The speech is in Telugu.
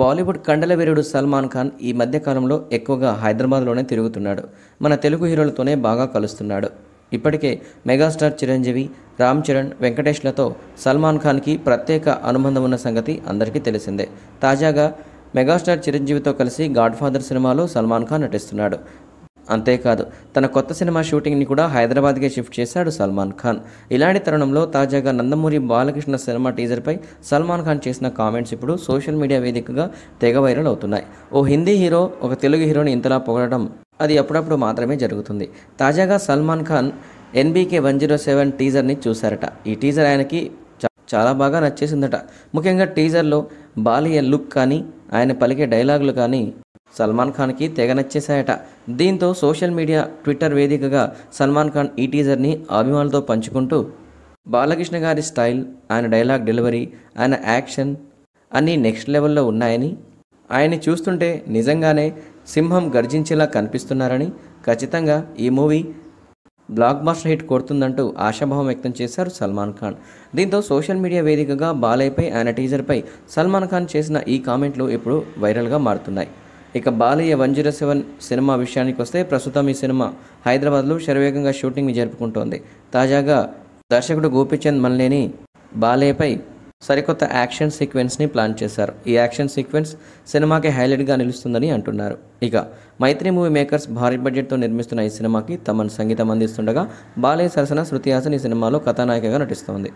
బాలీవుడ్ కండలవీరుడు సల్మాన్ ఖాన్ ఈ మధ్యకాలంలో ఎక్కువగా హైదరాబాద్లోనే తిరుగుతున్నాడు మన తెలుగు హీరోలతోనే బాగా కలుస్తున్నాడు ఇప్పటికే మెగాస్టార్ చిరంజీవి రామ్ చరణ్ వెంకటేష్లతో సల్మాన్ ఖాన్కి ప్రత్యేక అనుబంధం ఉన్న సంగతి అందరికీ తెలిసిందే తాజాగా మెగాస్టార్ చిరంజీవితో కలిసి గాడ్ఫాదర్ సినిమాలో సల్మాన్ ఖాన్ నటిస్తున్నాడు అంతేకాదు తన కొత్త సినిమా షూటింగ్ని కూడా హైదరాబాద్కే షిఫ్ట్ చేశాడు సల్మాన్ ఖాన్ ఇలాంటి తరుణంలో తాజాగా నందమూరి బాలకృష్ణ సినిమా టీజర్పై సల్మాన్ ఖాన్ చేసిన కామెంట్స్ ఇప్పుడు సోషల్ మీడియా వేదికగా తెగ వైరల్ అవుతున్నాయి ఓ హిందీ హీరో ఒక తెలుగు హీరోని ఇంతలా పొగడటం అది అప్పుడప్పుడు మాత్రమే జరుగుతుంది తాజాగా Salman Khan NBK one zero seven టీజర్ని చూశారట ఈ టీజర్ ఆయనకి చాలా బాగా నచ్చేసిందట ముఖ్యంగా టీజర్లో బాలియ లుక్ కానీ ఆయన పలికే డైలాగులు కానీ సల్మాన్ ఖాన్కి తెగ నచ్చేశాయట దీంతో సోషల్ మీడియా ట్విట్టర్ వేదికగా సల్మాన్ ఖాన్ ఈ టీజర్ని అభిమానులతో పంచుకుంటూ బాలకృష్ణ గారి స్టైల్ ఆయన డైలాగ్ డెలివరీ ఆయన యాక్షన్ అన్నీ నెక్స్ట్ లెవెల్లో ఉన్నాయని ఆయన్ని చూస్తుంటే నిజంగానే సింహం గర్జించేలా కనిపిస్తున్నారని ఖచ్చితంగా ఈ మూవీ బ్లాక్ బాస్టర్ హిట్ కొడుతుందంటూ ఆశాభావం వ్యక్తం చేశారు సల్మాన్ ఖాన్ దీంతో సోషల్ మీడియా వేదికగా బాలయ్యపై ఆయన టీజర్పై సల్మాన్ ఖాన్ చేసిన ఈ కామెంట్లు ఇప్పుడు వైరల్గా మారుతున్నాయి ఇక Balayya one zero seven cinema విషయానికి వస్తే ప్రస్తుతం ఈ సినిమా హైదరాబాద్లో శరవేగంగా షూటింగ్ జరుపుకుంటోంది తాజాగా దర్శకుడు గోపీచంద్ మల్లేని బాలయ్యపై సరికొత్త యాక్షన్ సీక్వెన్స్ని ప్లాన్ చేశారు ఈ యాక్షన్ సీక్వెన్స్ సినిమాకి హైలైట్గా నిలుస్తుందని అంటున్నారు ఇక మైత్రి మూవీ మేకర్స్ భారీ బడ్జెట్తో నిర్మిస్తున్న ఈ సినిమాకి తమను సంగీతం అందిస్తుండగా బాలయ్య సరసన శృతి హాసన్ ఈ సినిమాలో కథానాయికగా నటిస్తోంది